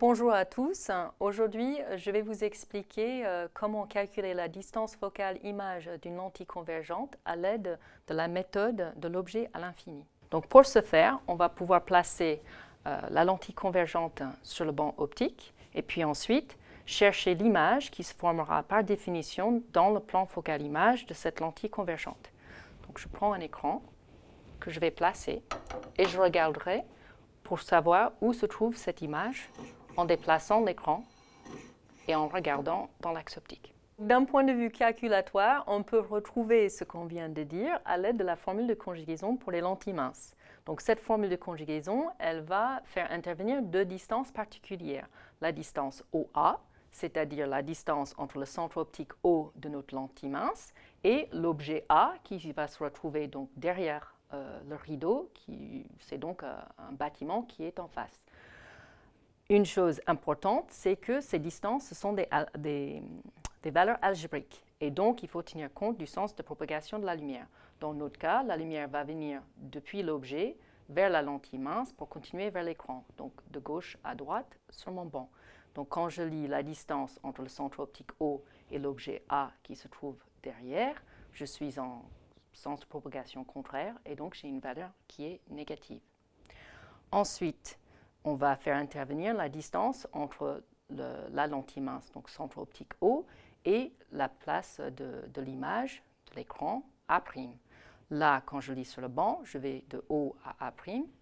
Bonjour à tous. Aujourd'hui, je vais vous expliquer euh, comment calculer la distance focale image d'une lentille convergente à l'aide de la méthode de l'objet à l'infini. Donc pour ce faire, on va pouvoir placer euh, la lentille convergente sur le banc optique et puis ensuite chercher l'image qui se formera par définition dans le plan focal image de cette lentille convergente. Donc je prends un écran que je vais placer et je regarderai pour savoir où se trouve cette image en déplaçant l'écran et en regardant dans l'axe optique. D'un point de vue calculatoire, on peut retrouver ce qu'on vient de dire à l'aide de la formule de conjugaison pour les lentilles minces. Donc cette formule de conjugaison, elle va faire intervenir deux distances particulières. La distance OA, c'est-à-dire la distance entre le centre optique O de notre lentille mince et l'objet A qui va se retrouver donc derrière euh, le rideau, c'est donc euh, un bâtiment qui est en face. Une chose importante, c'est que ces distances sont des, des, des valeurs algébriques. Et donc, il faut tenir compte du sens de propagation de la lumière. Dans notre cas, la lumière va venir depuis l'objet vers la lentille mince pour continuer vers l'écran, donc de gauche à droite sur mon banc. Donc quand je lis la distance entre le centre optique O et l'objet A qui se trouve derrière, je suis en sens de propagation contraire et donc j'ai une valeur qui est négative. Ensuite, on va faire intervenir la distance entre la lentille mince, donc centre optique O, et la place de l'image, de l'écran, A'. Là, quand je lis sur le banc, je vais de O à A',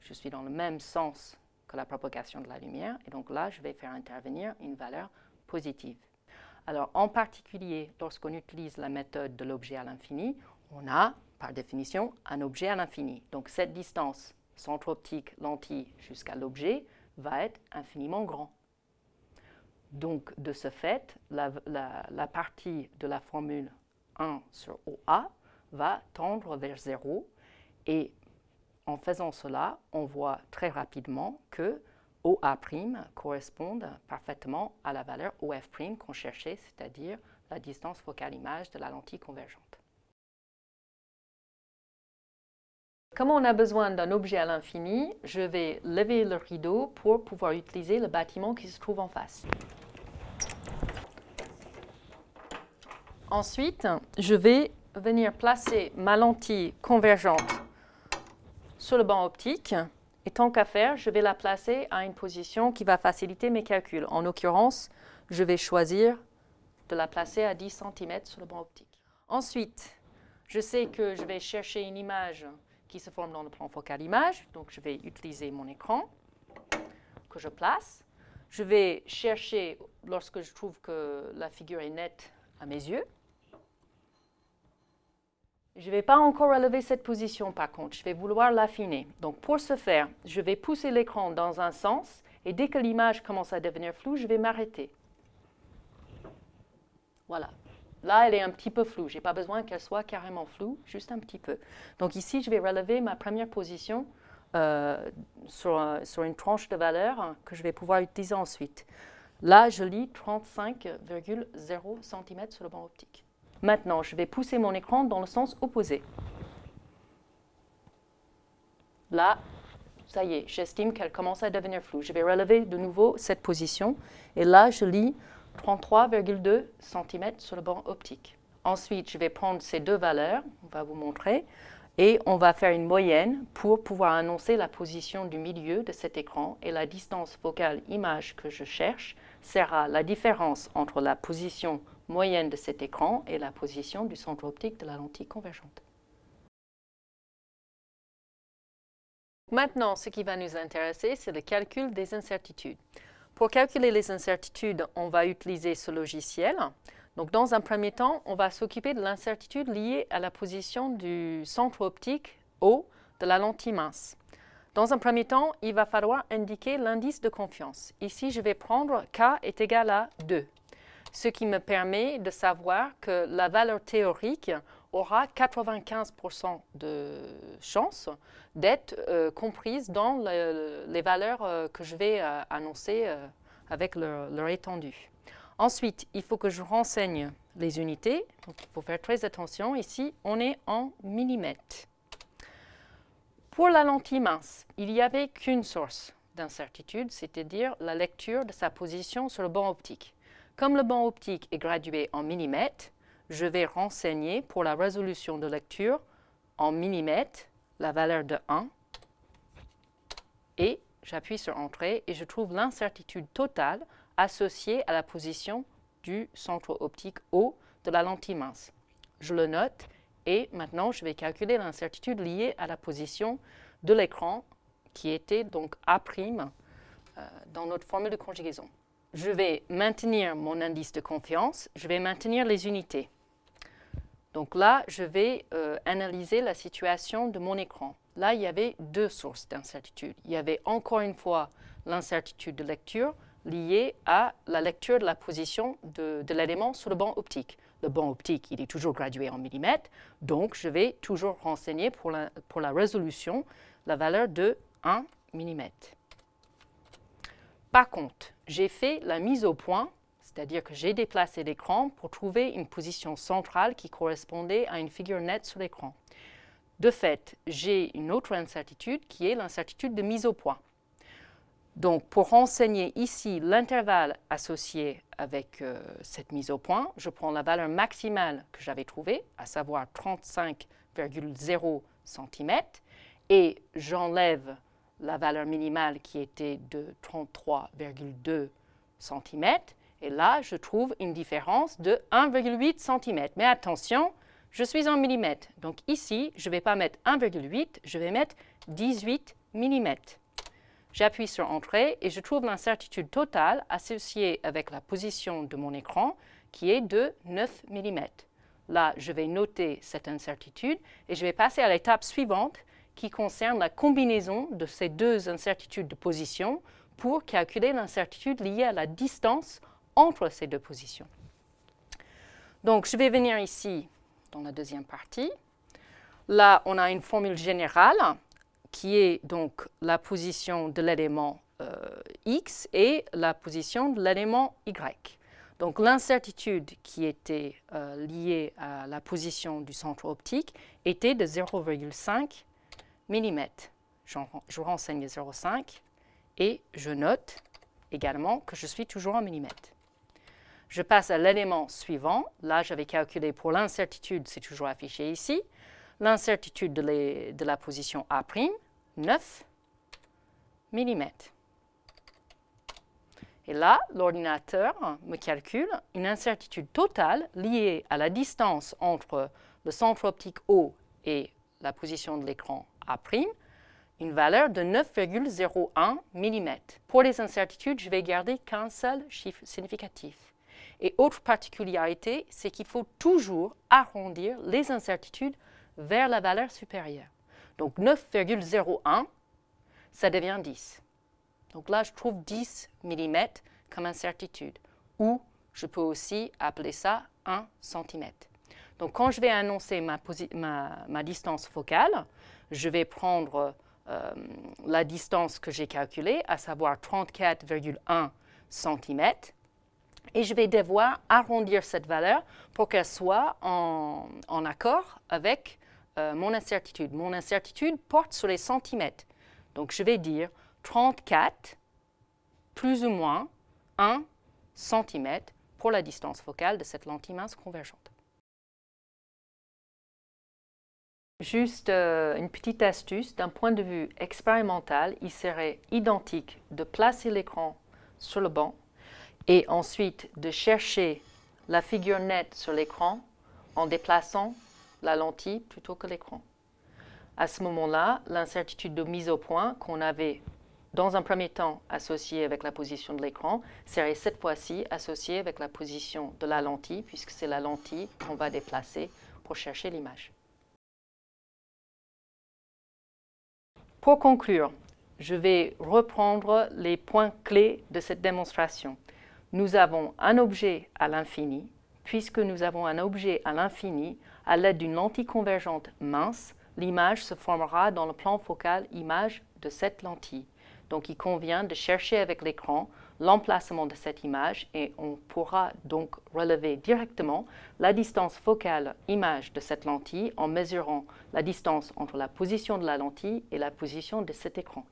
je suis dans le même sens que la propagation de la lumière, et donc là, je vais faire intervenir une valeur positive. Alors, en particulier, lorsqu'on utilise la méthode de l'objet à l'infini, on a, par définition, un objet à l'infini. Donc, cette distance centre optique, lentille jusqu'à l'objet, va être infiniment grand. Donc, de ce fait, la, partie de la formule 1 sur OA va tendre vers 0 et en faisant cela, on voit très rapidement que OA' correspond parfaitement à la valeur OF' qu'on cherchait, c'est-à-dire la distance focale image de la lentille convergente. Comme on a besoin d'un objet à l'infini, je vais lever le rideau pour pouvoir utiliser le bâtiment qui se trouve en face. Ensuite, je vais venir placer ma lentille convergente sur le banc optique. Et tant qu'à faire, je vais la placer à une position qui va faciliter mes calculs. En l'occurrence, je vais choisir de la placer à 10 cm sur le banc optique. Ensuite, je sais que je vais chercher une image qui se forme dans le plan focal image. Donc, je vais utiliser mon écran que je place. Je vais chercher, lorsque je trouve que la figure est nette à mes yeux, je ne vais pas encore relever cette position par contre, je vais vouloir l'affiner. Donc pour ce faire, je vais pousser l'écran dans un sens et dès que l'image commence à devenir floue, je vais m'arrêter. Voilà, Là, elle est un petit peu floue. Je n'ai pas besoin qu'elle soit carrément floue, juste un petit peu. Donc ici, je vais relever ma première position euh, sur, sur, une tranche de valeur que je vais pouvoir utiliser ensuite. Là, je lis 35,0 cm sur le banc optique. Maintenant, je vais pousser mon écran dans le sens opposé. Là, ça y est, j'estime qu'elle commence à devenir floue. Je vais relever de nouveau cette position et là, je lis 33,2 cm sur le banc optique. Ensuite, je vais prendre ces deux valeurs, on va vous montrer, et on va faire une moyenne pour pouvoir annoncer la position du milieu de cet écran et la distance focale image que je cherche sera la différence entre la position moyenne de cet écran et la position du centre optique de la lentille convergente. Maintenant, ce qui va nous intéresser, c'est le calcul des incertitudes. Pour calculer les incertitudes, on va utiliser ce logiciel. Donc, dans un premier temps, on va s'occuper de l'incertitude liée à la position du centre optique O de la lentille mince. Dans un premier temps, il va falloir indiquer l'indice de confiance. Ici, je vais prendre K est égal à 2, ce qui me permet de savoir que la valeur théorique aura 95% de chances d'être euh, comprise dans les valeurs euh, que je vais euh, annoncer avec leur, étendue. Ensuite, il faut que je renseigne les unités. Donc, il faut faire très attention. Ici, on est en millimètres. Pour la lentille mince, il n'y avait qu'une source d'incertitude, c'est-à-dire la lecture de sa position sur le banc optique. Comme le banc optique est gradué en millimètres, je vais renseigner pour la résolution de lecture en millimètres la valeur de 1 et j'appuie sur Entrée et je trouve l'incertitude totale associée à la position du centre optique haut de la lentille mince. Je le note et maintenant je vais calculer l'incertitude liée à la position de l'écran qui était donc A' prime euh, dans notre formule de conjugaison. Je vais maintenir mon indice de confiance, je vais maintenir les unités. Donc là, je vais euh, analyser la situation de mon écran. Là, il y avait deux sources d'incertitude. Il y avait encore une fois l'incertitude de lecture liée à la lecture de la position de, l'élément sur le banc optique. Le banc optique, il est toujours gradué en millimètres, donc je vais toujours renseigner pour la, pour la résolution la valeur de 1 mm. Par contre, j'ai fait la mise au point c'est-à-dire que j'ai déplacé l'écran pour trouver une position centrale qui correspondait à une figure nette sur l'écran. De fait, j'ai une autre incertitude qui est l'incertitude de mise au point. Donc, pour renseigner ici l'intervalle associé avec euh, cette mise au point, je prends la valeur maximale que j'avais trouvée, à savoir 35,0 cm, et j'enlève la valeur minimale qui était de 33,2 cm, et là, je trouve une différence de 1,8 cm. Mais attention, je suis en millimètres. Donc ici, je ne vais pas mettre 1,8, je vais mettre 18 mm. J'appuie sur Entrée et je trouve l'incertitude totale associée avec la position de mon écran qui est de 9 mm. Là, je vais noter cette incertitude et je vais passer à l'étape suivante qui concerne la combinaison de ces deux incertitudes de position pour calculer l'incertitude liée à la distance entre ces deux positions. Donc, je vais venir ici dans la deuxième partie. Là, on a une formule générale qui est donc la position de l'élément euh, x et la position de l'élément y. Donc l'incertitude qui était euh, liée à la position du centre optique était de 0,5 mm. Je renseigne 0,5 et je note également que je suis toujours en millimètre. Je passe à l'élément suivant. Là, j'avais calculé pour l'incertitude, c'est toujours affiché ici, l'incertitude de, la position A', 9 mm. Et là, l'ordinateur me calcule une incertitude totale liée à la distance entre le centre optique O et la position de l'écran A', une valeur de 9,01 mm. Pour les incertitudes, je vais garder qu'un seul chiffre significatif. Et autre particularité, c'est qu'il faut toujours arrondir les incertitudes vers la valeur supérieure. Donc 9,01, ça devient 10. Donc là, je trouve 10 mm comme incertitude. Ou je peux aussi appeler ça 1 cm. Donc quand je vais annoncer ma, distance focale, je vais prendre euh, la distance que j'ai calculée, à savoir 34,1 cm et je vais devoir arrondir cette valeur pour qu'elle soit en, accord avec euh, mon incertitude. Mon incertitude porte sur les centimètres. Donc je vais dire 34 plus ou moins 1 cm pour la distance focale de cette lentille mince convergente. Juste euh, une petite astuce, d'un point de vue expérimental, il serait identique de placer l'écran sur le banc et ensuite de chercher la figure nette sur l'écran en déplaçant la lentille plutôt que l'écran. À ce moment-là, l'incertitude de mise au point qu'on avait dans un premier temps associée avec la position de l'écran serait cette fois-ci associée avec la position de la lentille puisque c'est la lentille qu'on va déplacer pour chercher l'image. Pour conclure, je vais reprendre les points clés de cette démonstration nous avons un objet à l'infini, puisque nous avons un objet à l'infini, à l'aide d'une lentille convergente mince, l'image se formera dans le plan focal image de cette lentille. Donc il convient de chercher avec l'écran l'emplacement de cette image et on pourra donc relever directement la distance focale image de cette lentille en mesurant la distance entre la position de la lentille et la position de cet écran.